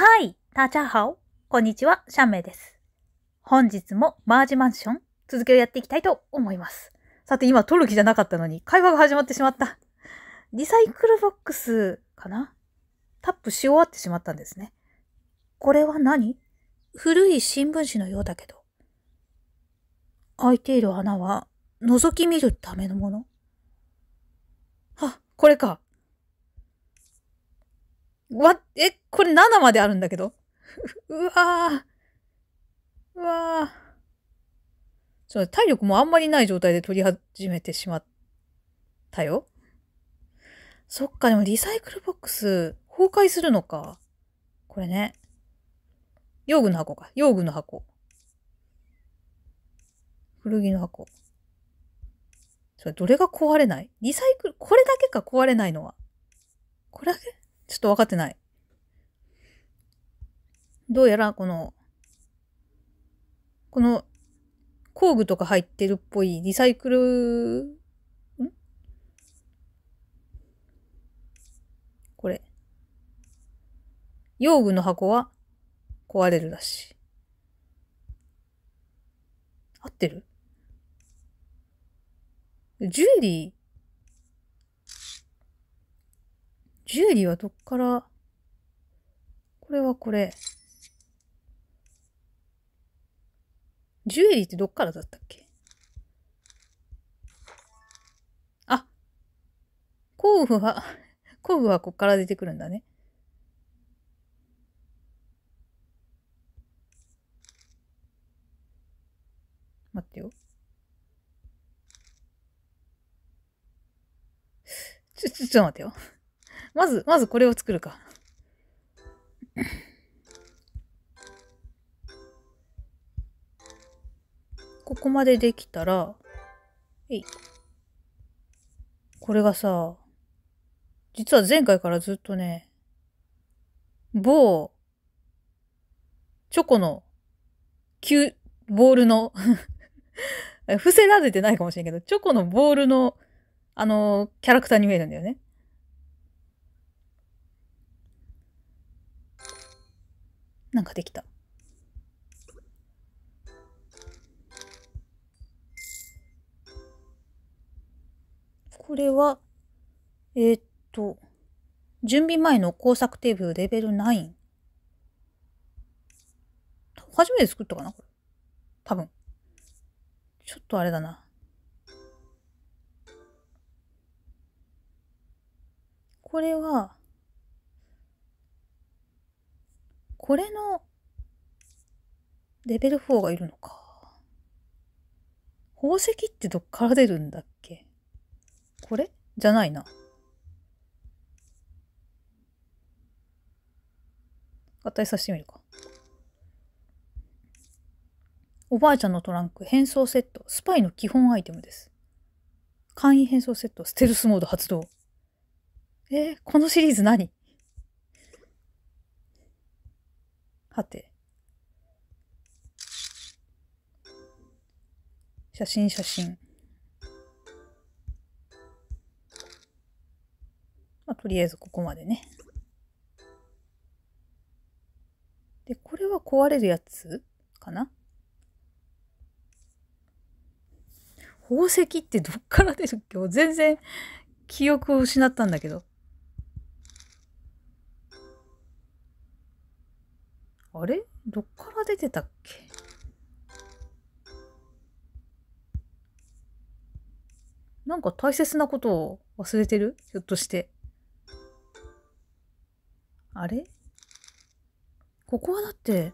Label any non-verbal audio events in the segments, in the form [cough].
はい、たちゃはお。こんにちは、シャンメイです。本日もマージマンション、続きをやっていきたいと思います。さて、今撮る気じゃなかったのに、会話が始まってしまった。リサイクルボックスかなタップし終わってしまったんですね。これは何古い新聞紙のようだけど。開いている穴は、覗き見るためのものあ、これか。わ、え、これ7まであるんだけど。[laughs] うわぁ。うわぁ。そう、体力もあんまりない状態で取り始めてしまったよ。そっか、でもリサイクルボックス崩壊するのか。これね。用具の箱か。用具の箱。古着の箱。それ、どれが壊れないリサイクル、これだけか壊れないのは。これだけちょっと分かってない。どうやらこの、この工具とか入ってるっぽいリサイクル、んこれ。用具の箱は壊れるらしい。合ってるジュエリージュエリーはどっから、これはこれ。ジュエリーってどっからだったっけあ、工具は、工 [laughs] 具はこっから出てくるんだね。待ってよ。ちょ、ちょ、ちょっと待ってよ。まず、まずこれを作るか。ここまでできたら、えい。これがさ、実は前回からずっとね、某、チョコの、球、ボールの [laughs] 伏せられてないかもしれんけど、チョコのボールの、あのー、キャラクターに見えるんだよね。なんかできた。これは、えー、っと、準備前の工作テーブルレベル9。初めて作ったかなこれ。多分。ちょっとあれだな。これは、これのレベル4がいるのか。宝石ってどっから出るんだっけこれじゃないな。合体させてみるか。おばあちゃんのトランク変装セット。スパイの基本アイテムです。簡易変装セット。ステルスモード発動。えー、このシリーズ何はて。写真写真。まあ、とりあえずここまでね。で、これは壊れるやつかな宝石ってどっから出るっけ全然記憶を失ったんだけど。あれどっから出てたっけなんか大切なことを忘れてるひょっとして。あれここはだって、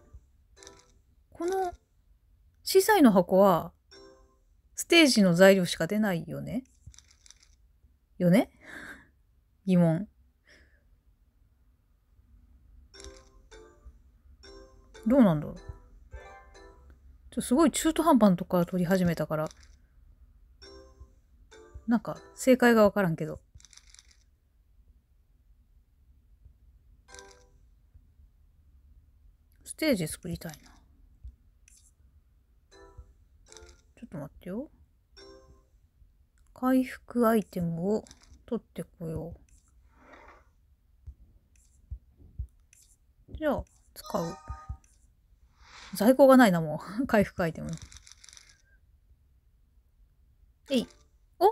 この小さいの箱はステージの材料しか出ないよねよね疑問。どうなんだろう。ちょすごい中途半端とか撮り始めたから、なんか正解がわからんけど。ステージ作りたいな。ちょっと待ってよ。回復アイテムを取ってこよう。じゃあ、使う。在庫がないな、もう。[laughs] 回復アイテムえい。お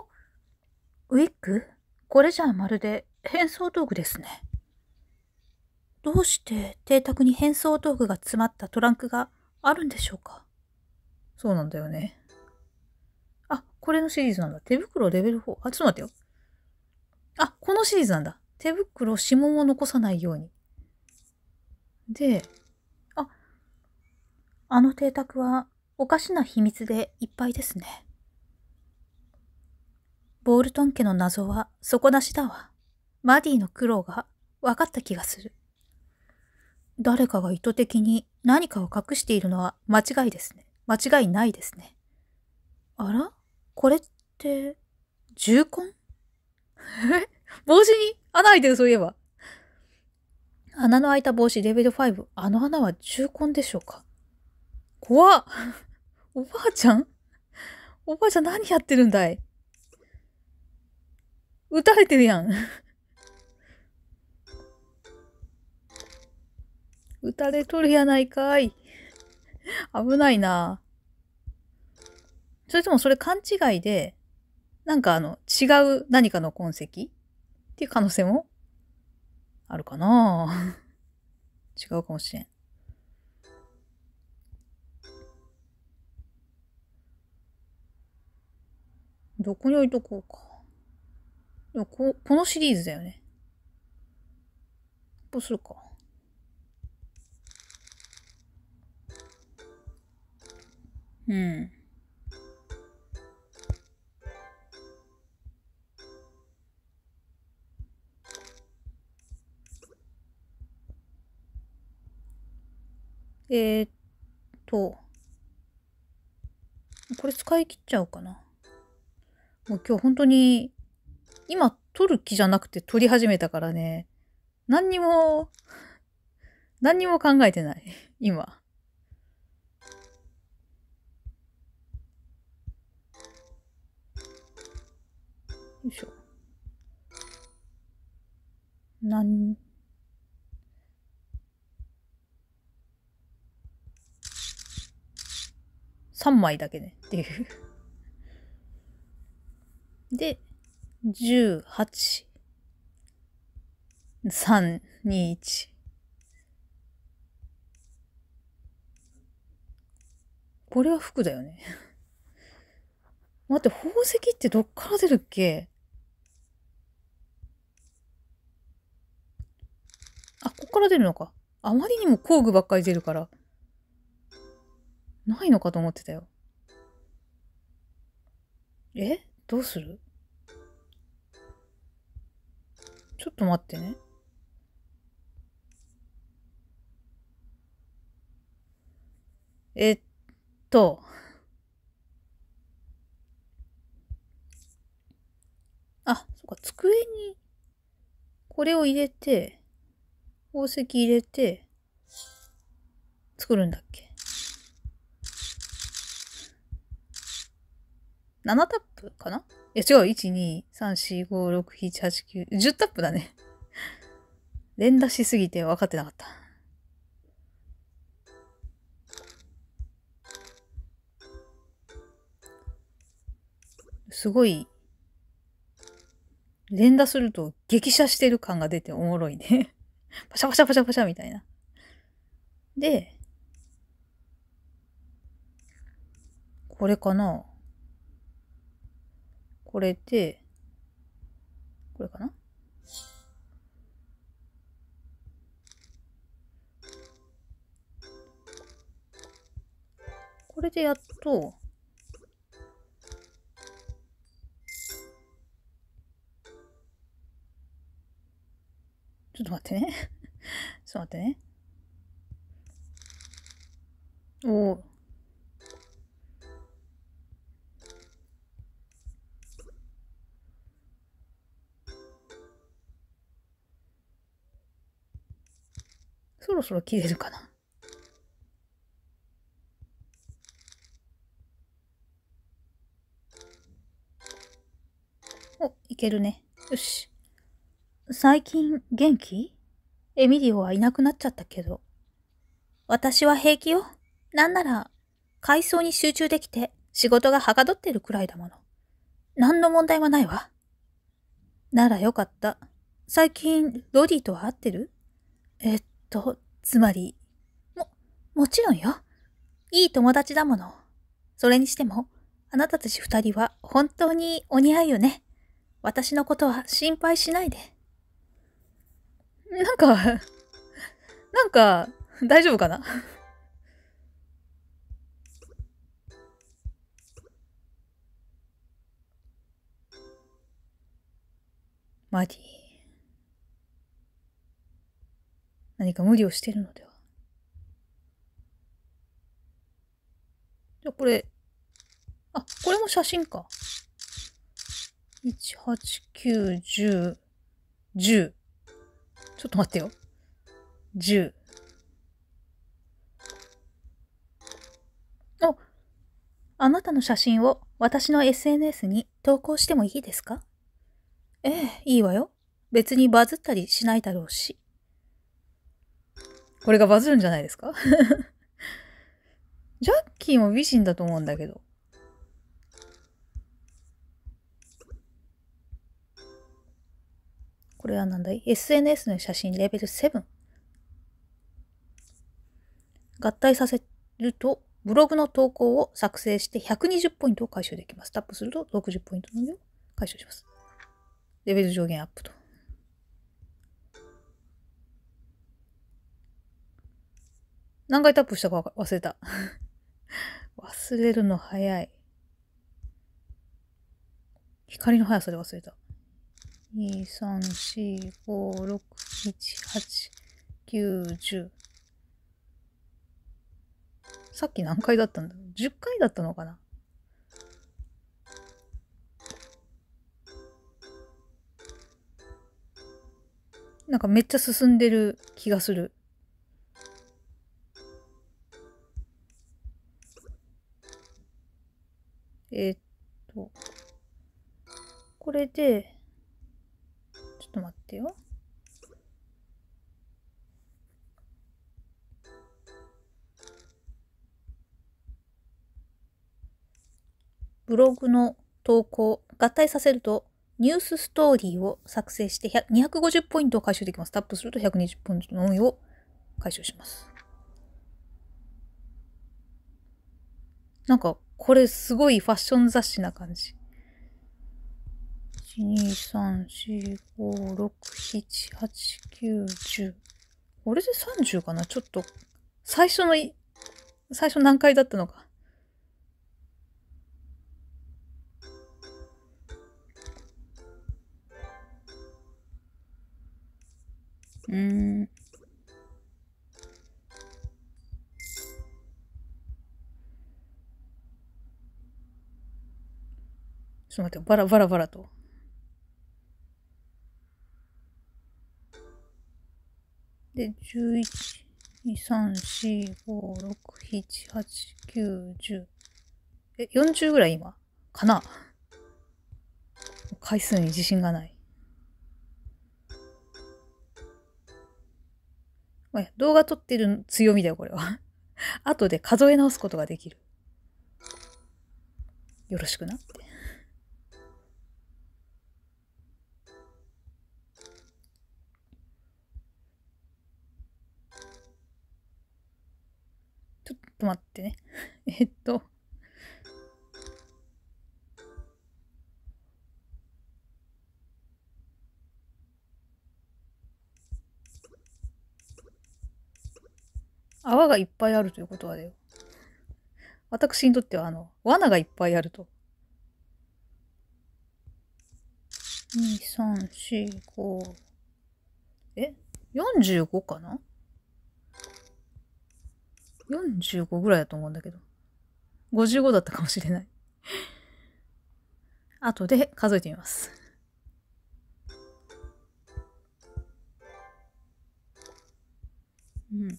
ウィッグこれじゃまるで変装道具ですね。どうして邸宅に変装道具が詰まったトランクがあるんでしょうかそうなんだよね。あ、これのシリーズなんだ。手袋レベル4。あ、ちょっと待ってよ。あ、このシリーズなんだ。手袋、指紋を残さないように。で、あの邸宅はおかしな秘密でいっぱいですね。ボールトン家の謎は底なしだわ。マディの苦労が分かった気がする。誰かが意図的に何かを隠しているのは間違いですね。間違いないですね。あらこれって、銃痕え [laughs] 帽子に穴開いてる、そういえば。穴の開いた帽子レベル5。あの穴は銃痕でしょうか怖っ [laughs] おばあちゃんおばあちゃん何やってるんだい撃たれてるやん [laughs] 撃たれとるやないかい。危ないなそれともそれ勘違いで、なんかあの、違う何かの痕跡っていう可能性もあるかな [laughs] 違うかもしれん。どこに置いとこうか。こ、このシリーズだよね。こうするか。うん。えー、っと、これ使い切っちゃおうかな。もう今日本当に、今撮る気じゃなくて撮り始めたからね、何にも、何にも考えてない、今。よいしょ。なん、3枚だけねっていうで、18、3、2、1。これは服だよね待って、宝石ってどっから出るっけあ、ここから出るのか。あまりにも工具ばっかり出るから。ないのかと思ってたよ。えどうするちょっと待ってね。えっと。あ、そっか、机に、これを入れて、宝石入れて、作るんだっけ。7タップかなや、違う。1、2、3、4、5、6、7、8、9。10タップだね。連打しすぎて分かってなかった。すごい、連打すると激写してる感が出ておもろいね。[laughs] パシャパシャパシャパシャみたいな。で、これかなこれで、これかなこれでやっと、ちょっと待ってね [laughs] ちょっと待ってね。おお。そろそろ切れるかな。お、いけるね。よし。最近元気エミリオはいなくなっちゃったけど。私は平気よ。なんなら、階層に集中できて仕事がはかどってるくらいだもの。何の問題もないわ。ならよかった。最近、ロディとは会ってるえっと、つまり、も、もちろんよ。いい友達だもの。それにしても、あなたたち二人は本当にお似合いよね。私のことは心配しないで。なんかなんか、大丈夫かなマディ。何か無理をしているのでは。じゃ、これ。あ、これも写真か。1、8、9、10、10。ちょっと待ってよ。十。0あ、あなたの写真を私の SNS に投稿してもいいですかええ、いいわよ。別にバズったりしないだろうし。これがバズるんじゃないですか [laughs] ジャッキーも美人だと思うんだけど。これはなんだい ?SNS の写真レベル7。合体させると、ブログの投稿を作成して120ポイントを回収できます。タップすると60ポイントの量を回収します。レベル上限アップと。何回タップしたか忘れた。[laughs] 忘れるの早い。光の速さで忘れた。2、3、4、5、6、7、8、9、10。さっき何回だったんだ ?10 回だったのかななんかめっちゃ進んでる気がする。えー、っと、これで、ちょっと待ってよ。ブログの投稿、合体させると、ニュースストーリーを作成して250ポイントを回収できます。タップすると120ポイントのみを回収します。なんか、これすごいファッション雑誌な感じ。1,2,3,4,5,6,7,8,9,10これで30かなちょっと、最初のい、最初何回だったのか。うん。ちょっと待って、バラバラバラと。で、11、2、3、4、5、6、7、8、9、10。え、40ぐらい今かな回数に自信がない。まあ、動画撮ってる強みだよ、これは。[laughs] 後で数え直すことができる。よろしくなって。と待ってね。[laughs] えっと。泡がいっぱいあるということはだよ。私にとっては、あの、罠がいっぱいあると。2、3、4、5。え ?45 かな45ぐらいだと思うんだけど。55だったかもしれない。[laughs] 後で数えてみます。うん。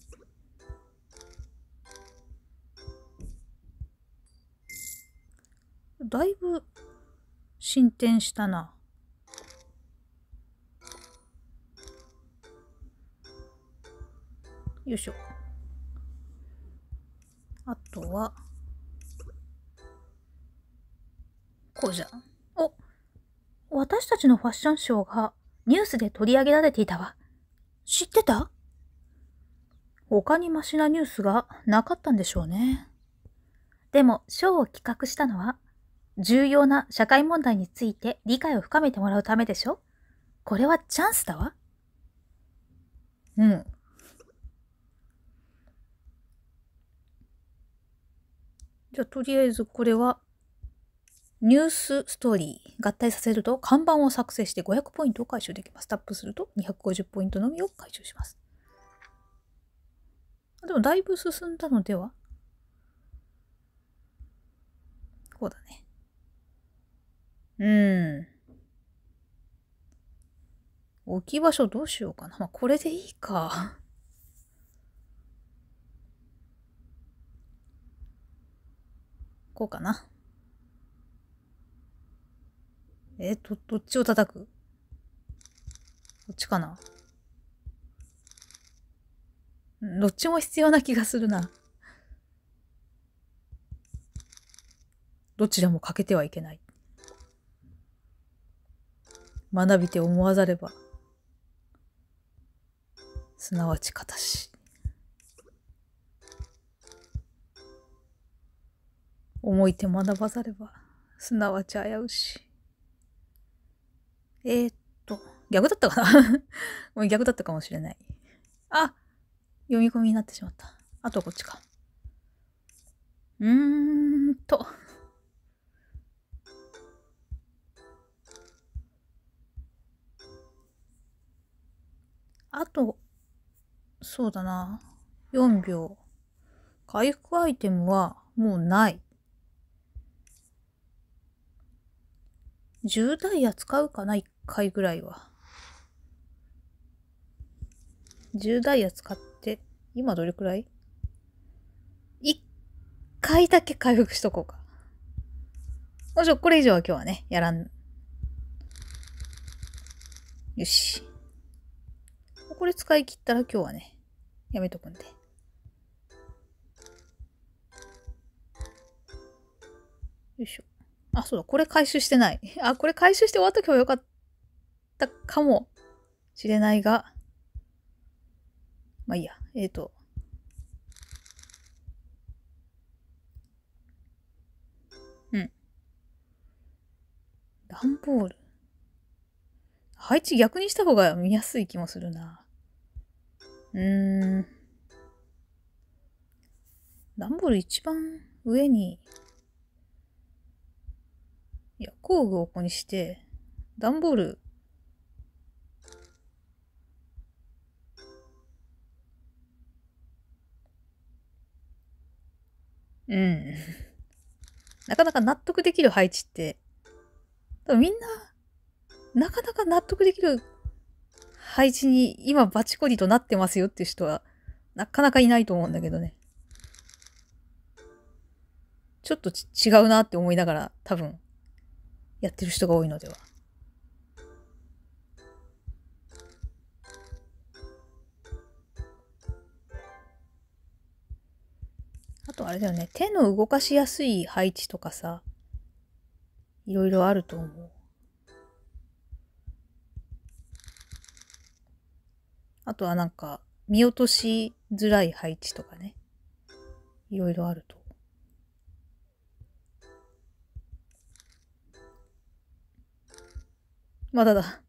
だいぶ進展したな。よいしょ。とは、こうじゃお私たちのファッションショーがニュースで取り上げられていたわ。知ってた他にマシなニュースがなかったんでしょうね。でも、ショーを企画したのは、重要な社会問題について理解を深めてもらうためでしょこれはチャンスだわ。うん。じゃあとりあえずこれはニュースストーリー合体させると看板を作成して500ポイントを回収できます。タップすると250ポイントのみを回収します。でもだいぶ進んだのではこうだね。うん。置き場所どうしようかな。まあ、これでいいか。こうかな。えー、ど、どっちを叩くこっちかなどっちも必要な気がするな。どちらも欠けてはいけない。学びて思わざれば、すなわち形。思いて学ばざれば、すなわち危うし。えー、っと、逆だったかなもう [laughs] 逆だったかもしれない。あ読み込みになってしまった。あとこっちか。うーんと。あと、そうだな。4秒。回復アイテムはもうない。10ダイヤ使うかな ?1 回ぐらいは。10ダイヤ使って、今どれくらい ?1 回だけ回復しとこうか。もちこれ以上は今日はね、やらん。よし。これ使い切ったら今日はね、やめとくんで。よいしょ。あ、そうだ、これ回収してない。[laughs] あ、これ回収して終わっとけばよかったかもしれないが、まあいいや、えっ、ー、と、うん。ンボール。配置逆にした方が見やすい気もするな。うーん。ンボール一番上にいや、工具をここにして、段ボール、うん。なかなか納得できる配置って、多分みんな、なかなか納得できる配置に今バチコリとなってますよっていう人は、なかなかいないと思うんだけどね。ちょっと違うなって思いながら、多分やってる人が多いのではあとあれだよね手の動かしやすい配置とかさいろいろあると思うあとはなんか見落としづらい配置とかねいろいろあるとまだだ。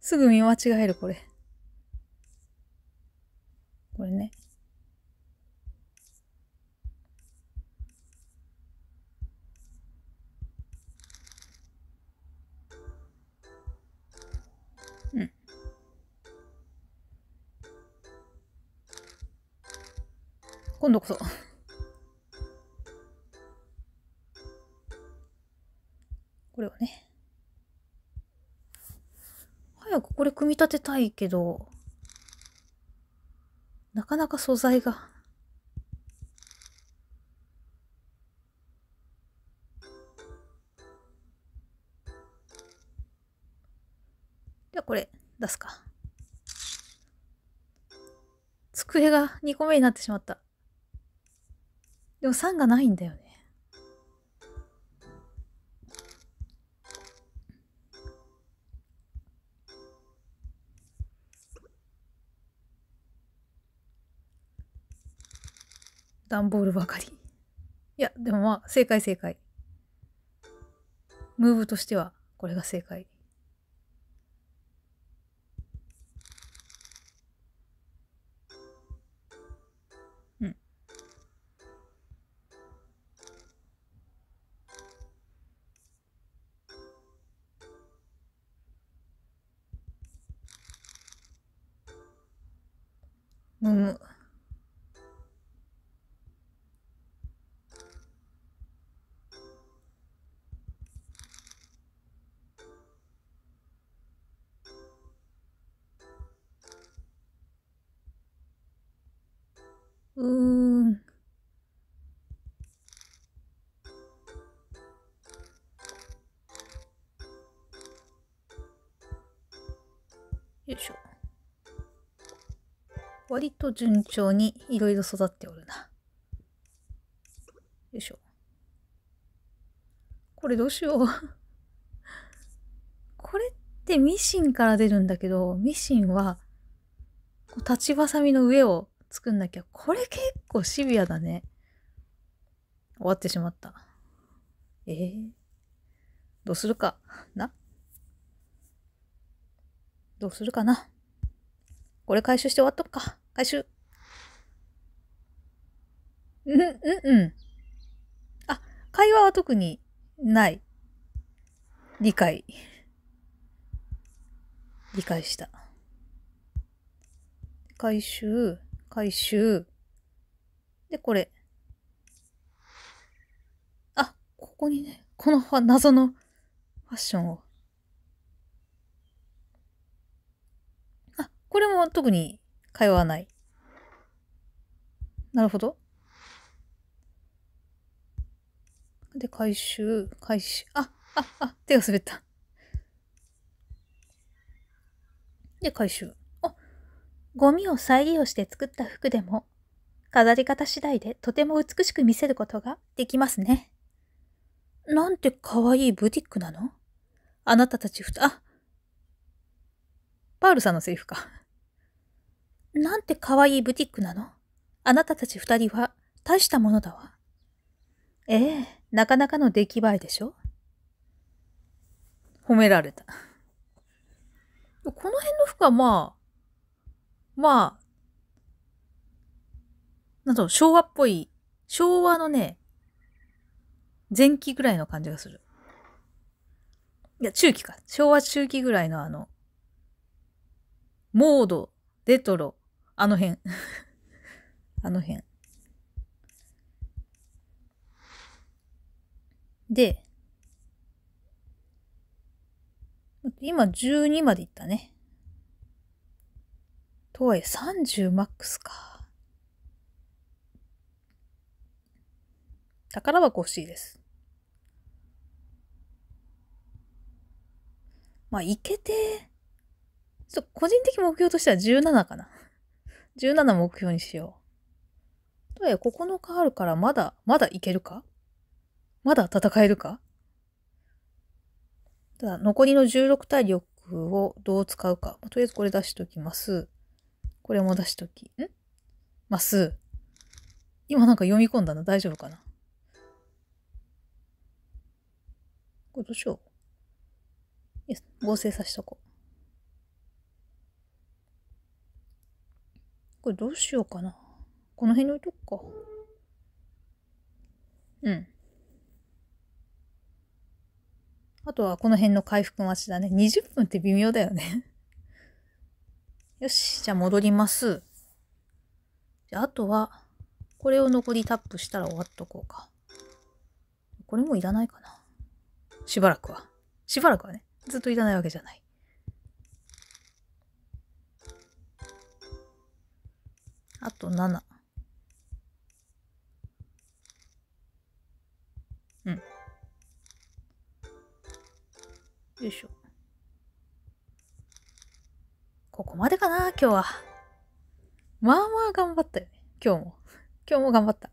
すぐ見間違える、これ。これね。うん。今度こそ。これはね。これ組み立てたいけど、なかなか素材が。じゃあこれ出すか。机が2個目になってしまった。でも3がないんだよね。段ボールばかり。いや、でもまあ、正解正解。ムーブとしては、これが正解。うん。むむ。よいしょ。割と順調にいろいろ育っておるな。よいしょ。これどうしよう [laughs] これってミシンから出るんだけど、ミシンは、立ちばさみの上を作んなきゃ。これ結構シビアだね。終わってしまった。えー、どうするかなどうするかな。これ回収して終わっとくか。回収。うん、うん、うん。あ、会話は特にない。理解。理解した。回収、回収。で、これ。あ、ここにね、この謎のファッションをこれも特に通わない。なるほど。で、回収、回収。あ、あ、あ、手が滑った。で、回収。あ、ゴミを再利用して作った服でも、飾り方次第でとても美しく見せることができますね。なんて可愛いブティックなのあなたたちふた、あパールさんのセリフか。なんて可愛いブティックなのあなたたち二人は大したものだわ。ええ、なかなかの出来栄えでしょ褒められた。この辺の服はまあ、まあ、なんと昭和っぽい、昭和のね、前期ぐらいの感じがする。いや、中期か。昭和中期ぐらいのあの、モード、レトロ、あの辺。[laughs] あの辺。で、今12までいったね。とはいえ30マックスか。宝箱欲しいです。まあ、いけて、ちょっと個人的目標としては17かな。17目標にしよう。とえ、9日あるからまだ、まだいけるかまだ戦えるかただ、残りの16体力をどう使うか。とりあえずこれ出しときます。これも出しとき。んます。今なんか読み込んだな。大丈夫かなこれどうしよう。合成させとこう。これどうしようかな。この辺に置いとくか。うん。あとはこの辺の回復待ちだね。20分って微妙だよねよし、じゃあ戻ります。じゃああとは、これを残りタップしたら終わっとこうか。これもいらないかな。しばらくは。しばらくはね。ずっといらないわけじゃない。あと7。うん。よいしょ。ここまでかな、今日は。まあまあ頑張ったよね。今日も。[laughs] 今日も頑張った。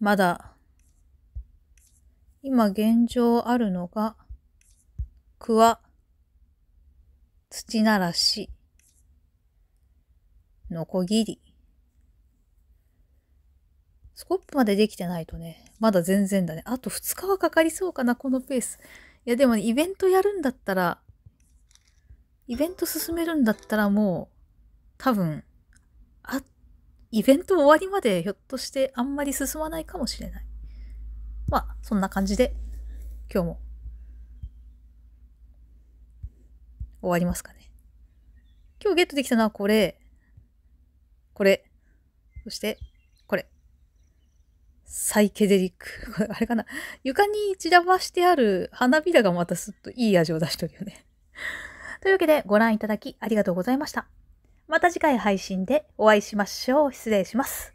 まだ、今現状あるのが、桑、土ならし、ノコギリ。スコップまでできてないとね、まだ全然だね。あと2日はかかりそうかな、このペース。いや、でもね、イベントやるんだったら、イベント進めるんだったらもう、多分、あ、イベント終わりまでひょっとしてあんまり進まないかもしれない。まあ、そんな感じで、今日も、終わりますかね。今日ゲットできたのはこれ、これ、そして、これ。サイケデリック。こ [laughs] れあれかな。床に散らばしてある花びらがまたすっといい味を出しとるよね。[laughs] というわけでご覧いただきありがとうございました。また次回配信でお会いしましょう。失礼します。